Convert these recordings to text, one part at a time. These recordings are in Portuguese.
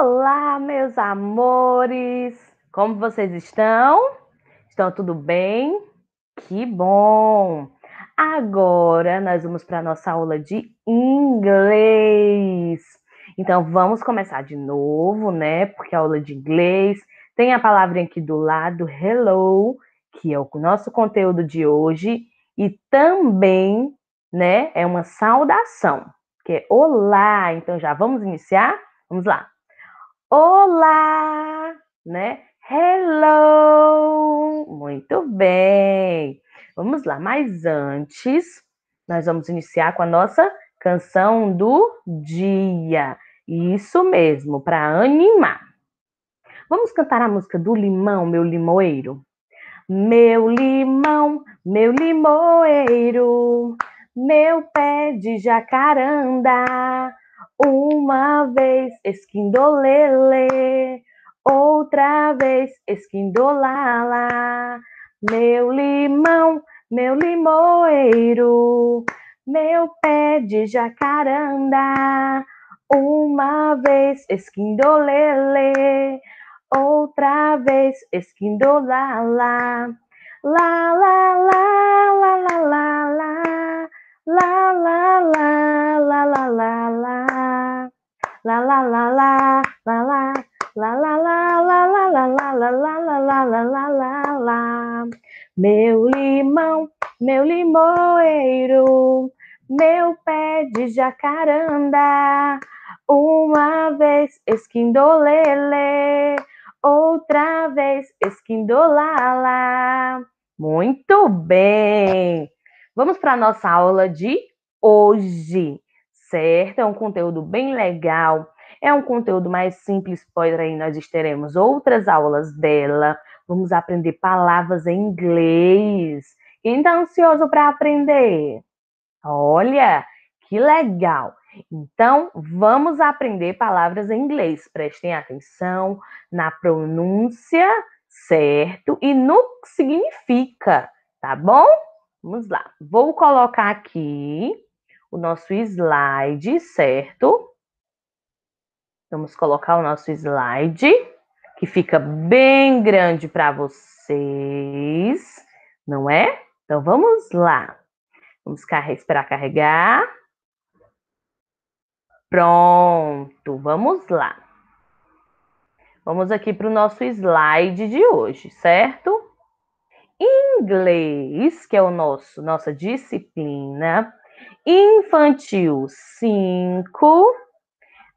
Olá, meus amores! Como vocês estão? Estão tudo bem? Que bom! Agora nós vamos para a nossa aula de inglês. Então vamos começar de novo, né? Porque a aula de inglês tem a palavrinha aqui do lado, hello, que é o nosso conteúdo de hoje, e também, né, é uma saudação, que é olá. Então já vamos iniciar? Vamos lá. Olá, né? Hello! Muito bem! Vamos lá, mas antes, nós vamos iniciar com a nossa canção do dia. Isso mesmo, para animar. Vamos cantar a música do Limão, meu limoeiro? Meu limão, meu limoeiro, meu pé de jacaranda uma vez esquindolele, outra vez esquindolala. Meu limão, meu limoeiro, meu pé de jacaranda. Uma vez esquindolele, outra vez esquindolala. La la la la la la la la la la la la la la La la la la la la la la la la la la la la la la la la la lá meu limão meu limoeiro meu pé de jacaranda uma vez esquindolele outra vez esquindolala muito bem vamos para nossa aula de hoje certo? É um conteúdo bem legal. É um conteúdo mais simples, pois aí nós teremos outras aulas dela. Vamos aprender palavras em inglês. Quem está ansioso para aprender? Olha, que legal! Então, vamos aprender palavras em inglês. Prestem atenção na pronúncia, certo? E no que significa, tá bom? Vamos lá. Vou colocar aqui o nosso slide, certo? Vamos colocar o nosso slide, que fica bem grande para vocês, não é? Então vamos lá. Vamos car esperar carregar. Pronto, vamos lá. Vamos aqui para o nosso slide de hoje, certo? Inglês, que é o nosso nossa disciplina, Infantil, 5.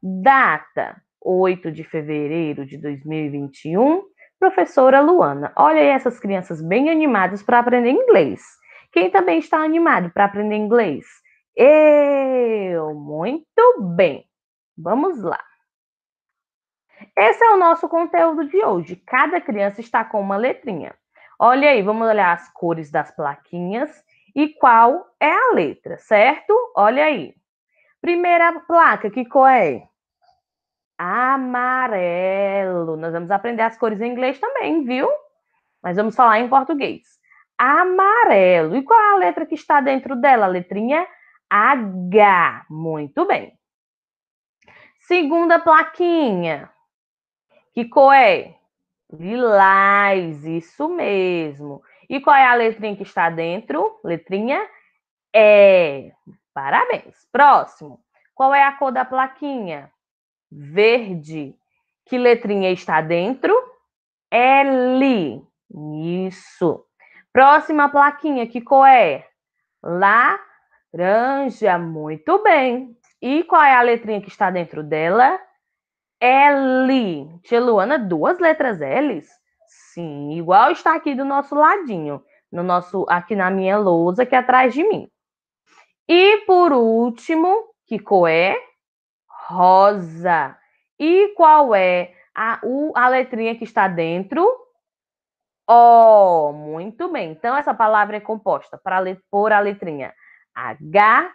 Data, 8 de fevereiro de 2021. Professora Luana. Olha aí essas crianças bem animadas para aprender inglês. Quem também está animado para aprender inglês? Eu. Muito bem. Vamos lá. Esse é o nosso conteúdo de hoje. Cada criança está com uma letrinha. Olha aí, vamos olhar as cores das plaquinhas e qual é a letra, certo? Olha aí. Primeira placa, que cor é? Amarelo. Nós vamos aprender as cores em inglês também, viu? Mas vamos falar em português. Amarelo. E qual é a letra que está dentro dela? A letrinha H. Muito bem. Segunda plaquinha. Que cor é? Lilás, isso mesmo. E qual é a letrinha que está dentro? Letrinha E. Parabéns. Próximo. Qual é a cor da plaquinha? Verde. Que letrinha está dentro? L. Isso. Próxima plaquinha, que cor é? Laranja. Muito bem. E qual é a letrinha que está dentro dela? L. Tia Luana, duas letras L's? Sim, igual está aqui do nosso ladinho, no nosso aqui na minha lousa que é atrás de mim. E por último, que cor é? Rosa. E qual é a, o, a letrinha que está dentro? O. Oh, muito bem. Então, essa palavra é composta para por a letrinha H,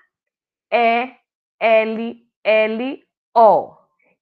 E, L, L, O,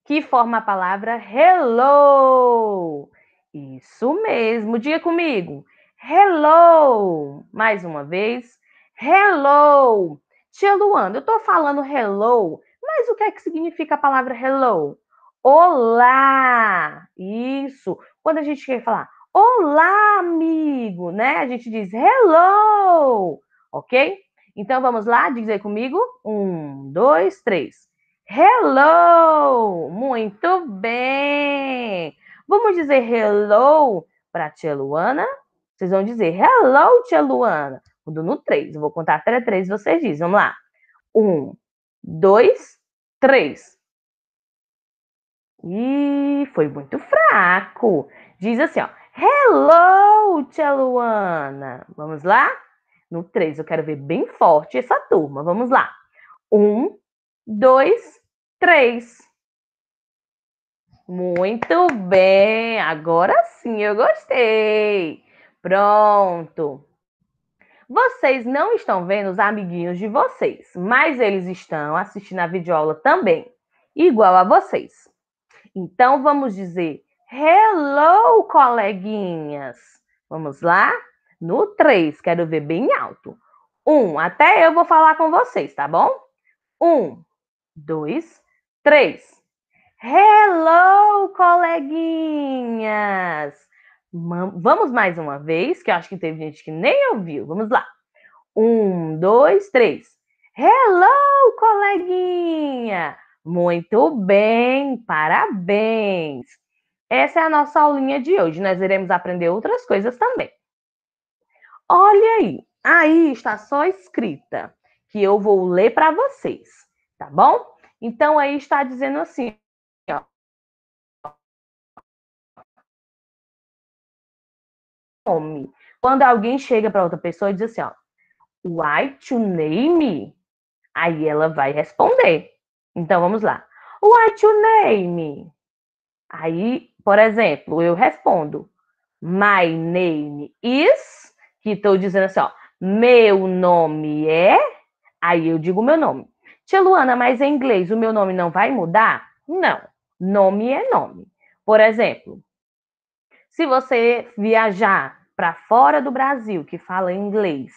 que forma a palavra hello. Isso mesmo, diga comigo. Hello! Mais uma vez. Hello! Tia Luana, eu estou falando hello, mas o que é que significa a palavra hello? Olá! Isso. Quando a gente quer falar olá, amigo, né? A gente diz hello, ok? Então vamos lá, dizer comigo. Um, dois, três. Hello! Muito bem! Vamos dizer hello para a tia Luana? Vocês vão dizer hello, tia Luana. Quando no três, eu vou contar até três, vocês dizem. Vamos lá. Um, dois, três. E foi muito fraco. Diz assim, ó. Hello, tia Luana. Vamos lá? No três, eu quero ver bem forte essa turma. Vamos lá. Um, dois, três. Muito bem, agora sim eu gostei. Pronto. Vocês não estão vendo os amiguinhos de vocês, mas eles estão assistindo a videoaula também, igual a vocês. Então vamos dizer hello, coleguinhas. Vamos lá? No três. quero ver bem alto. Um, até eu vou falar com vocês, tá bom? Um, dois, três. Hello, coleguinhas! Vamos mais uma vez, que eu acho que teve gente que nem ouviu. Vamos lá. Um, dois, três. Hello, coleguinha! Muito bem, parabéns! Essa é a nossa aulinha de hoje. Nós iremos aprender outras coisas também. Olha aí, aí está só escrita, que eu vou ler para vocês, tá bom? Então aí está dizendo assim, nome. Quando alguém chega para outra pessoa e diz assim, ó, What's your name? Aí ela vai responder. Então vamos lá. What's your name? Aí, por exemplo, eu respondo: My name is, que estou dizendo assim, ó, meu nome é. Aí eu digo meu nome. Tia Luana, mas em inglês o meu nome não vai mudar? Não. Nome é nome. Por exemplo, se você viajar para fora do Brasil que fala inglês,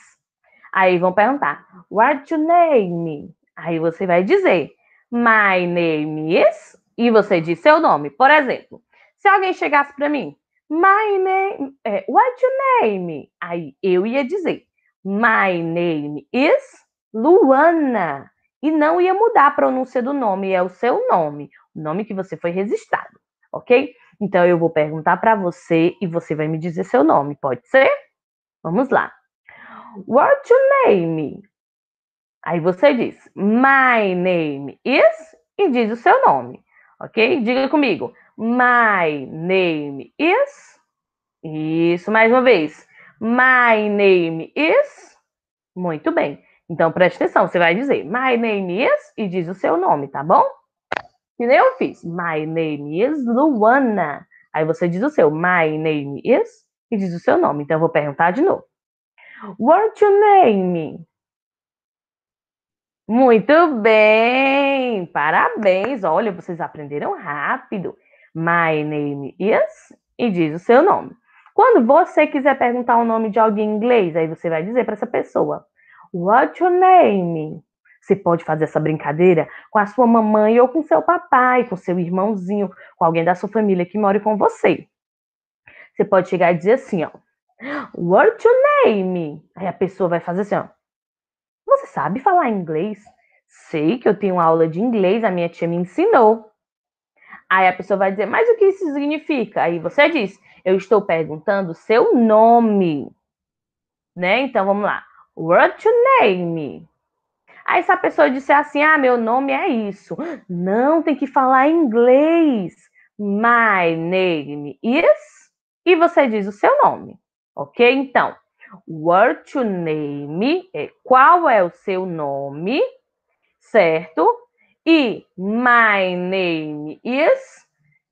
aí vão perguntar: What's your name? Aí você vai dizer: My name is. E você diz seu nome. Por exemplo, se alguém chegasse para mim, My name. É, what's your name? Aí eu ia dizer: My name is Luana. E não ia mudar a pronúncia do nome, é o seu nome, o nome que você foi registrado, ok? Então eu vou perguntar para você e você vai me dizer seu nome, pode ser? Vamos lá. What's your name? Aí você diz: My name is e diz o seu nome, ok? Diga comigo. My name is. Isso, mais uma vez. My name is. Muito bem. Então preste atenção, você vai dizer My name is e diz o seu nome, tá bom? Que nem eu fiz. My name is Luana. Aí você diz o seu. My name is. E diz o seu nome. Então eu vou perguntar de novo. What's your name? Muito bem! Parabéns! Olha, vocês aprenderam rápido. My name is. E diz o seu nome. Quando você quiser perguntar o nome de alguém em inglês, aí você vai dizer para essa pessoa: What's your name? Você pode fazer essa brincadeira com a sua mamãe ou com seu papai, com seu irmãozinho, com alguém da sua família que mora com você. Você pode chegar e dizer assim, ó. What's your name? Aí a pessoa vai fazer assim, ó. Você sabe falar inglês? Sei que eu tenho aula de inglês, a minha tia me ensinou. Aí a pessoa vai dizer, mas o que isso significa? Aí você diz, eu estou perguntando seu nome. Né? Então vamos lá. What's your name? Aí se a pessoa disser assim, ah, meu nome é isso. Não, tem que falar inglês. My name is. E você diz o seu nome, ok? Então, what your name é qual é o seu nome, certo? E my name is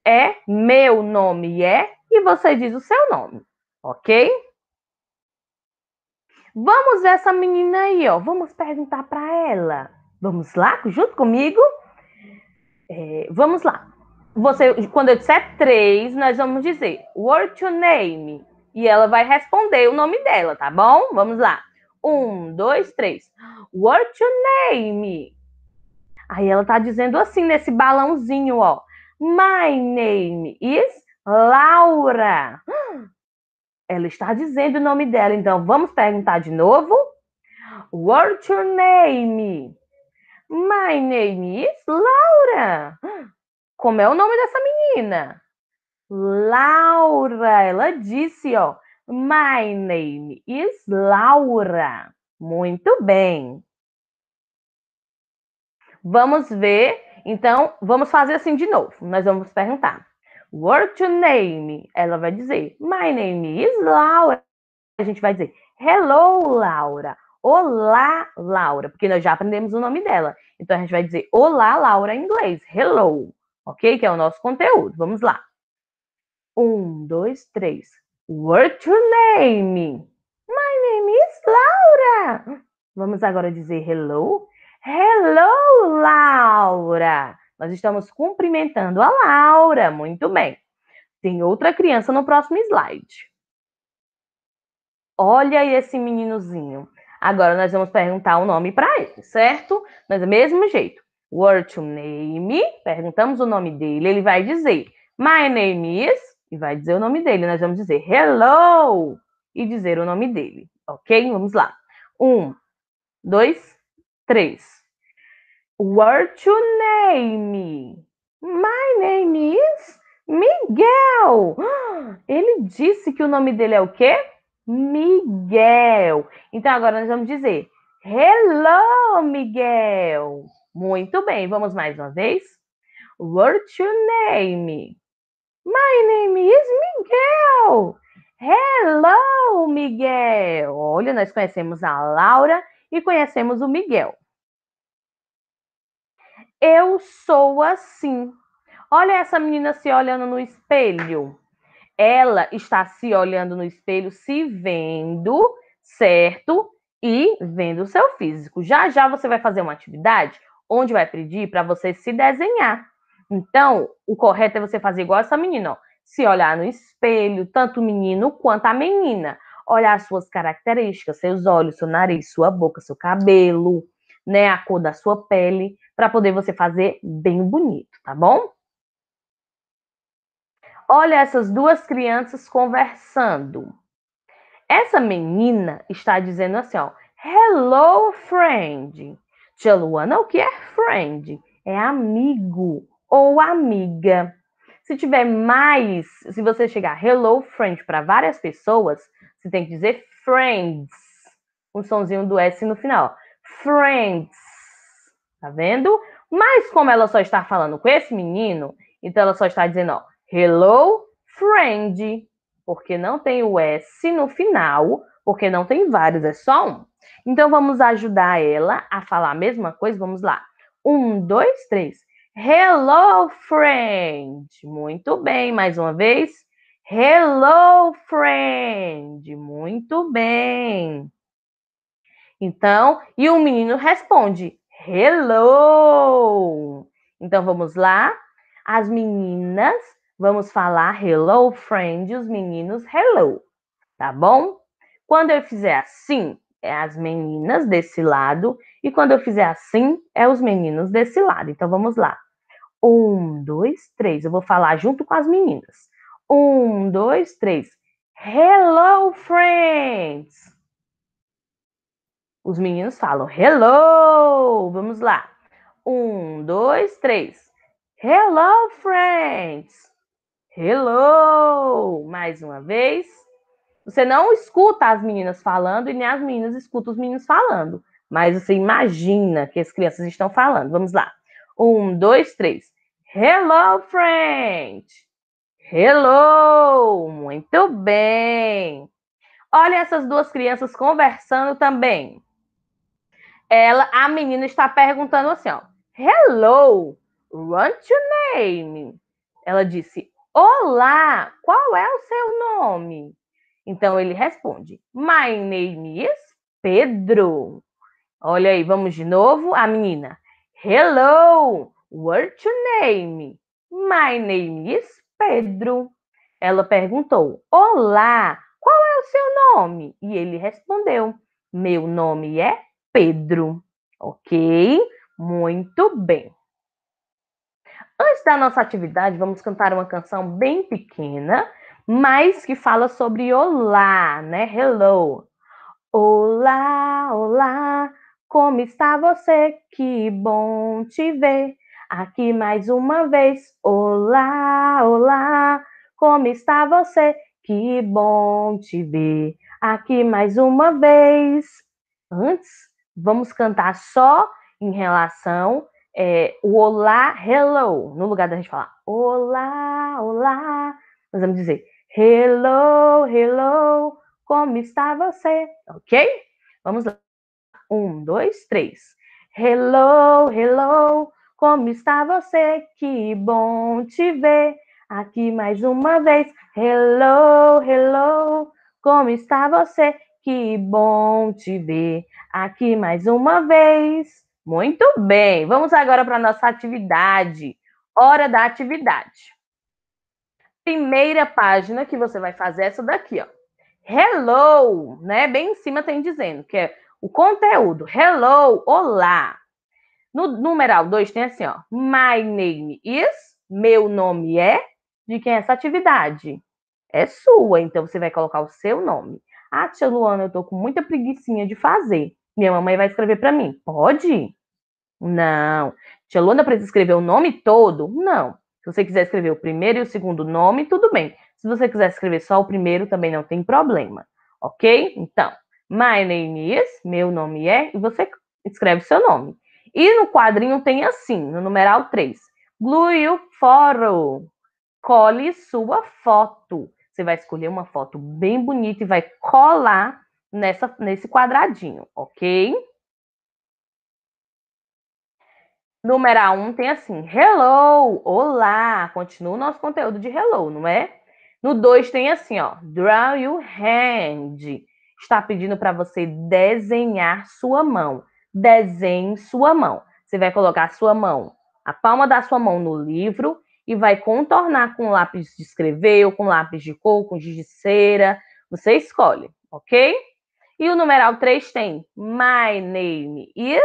é meu nome é e você diz o seu nome, ok? Vamos ver essa menina aí, ó. Vamos perguntar para ela. Vamos lá, junto comigo? É, vamos lá. Você, quando eu disser três, nós vamos dizer What your name. E ela vai responder o nome dela, tá bom? Vamos lá. Um, dois, três. What's your name? Aí ela tá dizendo assim nesse balãozinho, ó. My name is Laura. Ela está dizendo o nome dela, então vamos perguntar de novo. What's your name? My name is Laura. Como é o nome dessa menina? Laura. Ela disse, ó, My name is Laura. Muito bem. Vamos ver. Então, vamos fazer assim de novo. Nós vamos perguntar. What's your name? Ela vai dizer, My name is Laura. A gente vai dizer, Hello, Laura. Olá, Laura. Porque nós já aprendemos o nome dela. Então a gente vai dizer, Olá, Laura, em inglês. Hello. Ok? Que é o nosso conteúdo. Vamos lá. Um, dois, três. What's your name? My name is Laura. Vamos agora dizer hello. Hello, Laura. Nós estamos cumprimentando a Laura. Muito bem. Tem outra criança no próximo slide. Olha esse meninozinho. Agora nós vamos perguntar o um nome para ele, certo? Mas do mesmo jeito. Word to name, perguntamos o nome dele, ele vai dizer My name is, e vai dizer o nome dele. Nós vamos dizer hello e dizer o nome dele, ok? Vamos lá. Um, dois, três. What's your name? My name is Miguel. Ele disse que o nome dele é o quê? Miguel. Então agora nós vamos dizer Hello, Miguel. Muito bem, vamos mais uma vez. What's your name? My name is Miguel. Hello, Miguel. Olha, nós conhecemos a Laura e conhecemos o Miguel. Eu sou assim. Olha essa menina se olhando no espelho. Ela está se olhando no espelho, se vendo, certo? E vendo o seu físico. Já já você vai fazer uma atividade onde vai pedir para você se desenhar. Então, o correto é você fazer igual essa menina, ó. Se olhar no espelho, tanto o menino quanto a menina. Olhar suas características, seus olhos, seu nariz, sua boca, seu cabelo né, a cor da sua pele, para poder você fazer bem bonito, tá bom? Olha essas duas crianças conversando. Essa menina está dizendo assim, ó, hello friend. Tia Luana, o que é friend? É amigo ou amiga. Se tiver mais, se você chegar hello friend para várias pessoas, você tem que dizer friends, um sonzinho do S no final. Friends. Tá vendo? Mas como ela só está falando com esse menino, então ela só está dizendo, ó, hello, friend. Porque não tem o S no final, porque não tem vários, é só um. Então vamos ajudar ela a falar a mesma coisa. Vamos lá. Um, dois, três. Hello, friend. Muito bem, mais uma vez. Hello, friend. Muito bem. Então, e o menino responde: Hello! Então vamos lá. As meninas, vamos falar hello, friend, os meninos, hello. Tá bom? Quando eu fizer assim, é as meninas desse lado. E quando eu fizer assim, é os meninos desse lado. Então vamos lá. Um, dois, três. Eu vou falar junto com as meninas. Um, dois, três. Hello, friends! Os meninos falam hello! Vamos lá. Um, dois, três. Hello, friends! Hello! Mais uma vez. Você não escuta as meninas falando e nem as meninas escutam os meninos falando. Mas você imagina que as crianças estão falando. Vamos lá. Um, dois, três. Hello, friend! Hello! Muito bem! Olha essas duas crianças conversando também ela, a menina está perguntando assim, ó, hello, what's your name? Ela disse, olá, qual é o seu nome? Então ele responde, my name is Pedro. Olha aí, vamos de novo, a menina, hello, what's your name? My name is Pedro. Ela perguntou, olá, qual é o seu nome? E ele respondeu, meu nome é Pedro, ok? Muito bem. Antes da nossa atividade, vamos cantar uma canção bem pequena, mas que fala sobre olá, né? Hello. Olá, olá, como está você? Que bom te ver aqui mais uma vez. Olá, olá, como está você? Que bom te ver aqui mais uma vez. Antes vamos cantar só em relação é, o olá, hello, no lugar da gente falar olá, olá, nós vamos dizer hello, hello, como está você? Ok? Vamos lá. Um, dois, três. Hello, hello, como está você? Que bom te ver aqui mais uma vez. Hello, hello, como está você? Que bom te ver aqui mais uma vez. Muito bem, vamos agora para a nossa atividade. Hora da atividade. Primeira página que você vai fazer é essa daqui, ó. Hello, né? Bem em cima tem dizendo que é o conteúdo. Hello, olá. No numeral 2 tem assim, ó. My name is, meu nome é. De quem é essa atividade? É sua, então você vai colocar o seu nome. Ah, tia Luana, eu tô com muita preguiçinha de fazer. Minha mamãe vai escrever para mim. Pode? Não. Tia Luana precisa escrever o nome todo? Não. Se você quiser escrever o primeiro e o segundo nome, tudo bem. Se você quiser escrever só o primeiro, também não tem problema. Ok? Então, my name is, meu nome é, e você escreve seu nome. E no quadrinho tem assim, no numeral 3. Glue foro. Cole sua foto. Você vai escolher uma foto bem bonita e vai colar nessa, nesse quadradinho, ok? Número 1 um, tem assim, hello, olá, continua o nosso conteúdo de hello, não é? No 2 tem assim, ó, draw your hand. Está pedindo para você desenhar sua mão. Desenhe sua mão. Você vai colocar a sua mão, a palma da sua mão no livro e vai contornar com lápis de escrever, ou com lápis de cor, com giz de cera. Você escolhe, ok? E o numeral 3 tem My name is.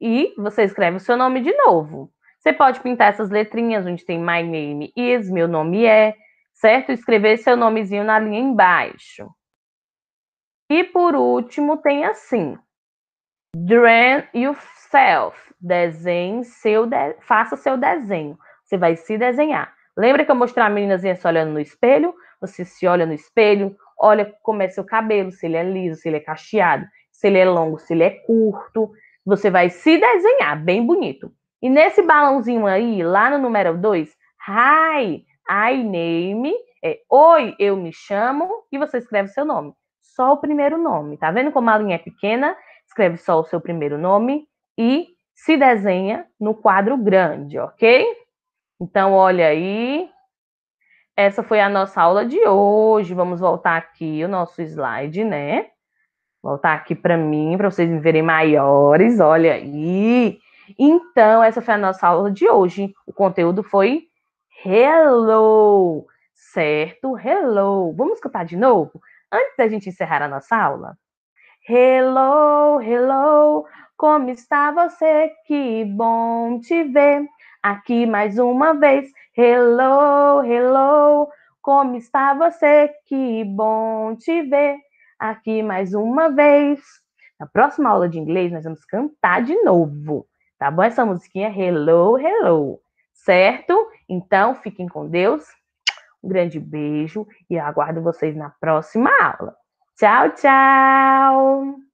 E você escreve o seu nome de novo. Você pode pintar essas letrinhas onde tem My name is, meu nome é, certo? Escrever seu nomezinho na linha embaixo. E por último, tem assim: Draw yourself. Desenhe seu de... Faça seu desenho. Você vai se desenhar. Lembra que eu mostrei a meninazinha se olhando no espelho? Você se olha no espelho, olha como é seu cabelo, se ele é liso, se ele é cacheado, se ele é longo, se ele é curto. Você vai se desenhar bem bonito. E nesse balãozinho aí, lá no número 2, hi, I name, é, oi, eu me chamo, e você escreve seu nome. Só o primeiro nome, tá vendo como a linha é pequena? Escreve só o seu primeiro nome e se desenha no quadro grande, ok? Então, olha aí. Essa foi a nossa aula de hoje. Vamos voltar aqui o nosso slide, né? Voltar aqui para mim, para vocês me verem maiores. Olha aí. Então, essa foi a nossa aula de hoje. O conteúdo foi Hello, certo? Hello. Vamos cantar de novo? Antes da gente encerrar a nossa aula. Hello, hello. Como está você? Que bom te ver aqui mais uma vez. Hello, hello, como está você? Que bom te ver aqui mais uma vez. Na próxima aula de inglês, nós vamos cantar de novo, tá bom? Essa musiquinha, hello, hello, certo? Então, fiquem com Deus. Um grande beijo e aguardo vocês na próxima aula. Tchau, tchau!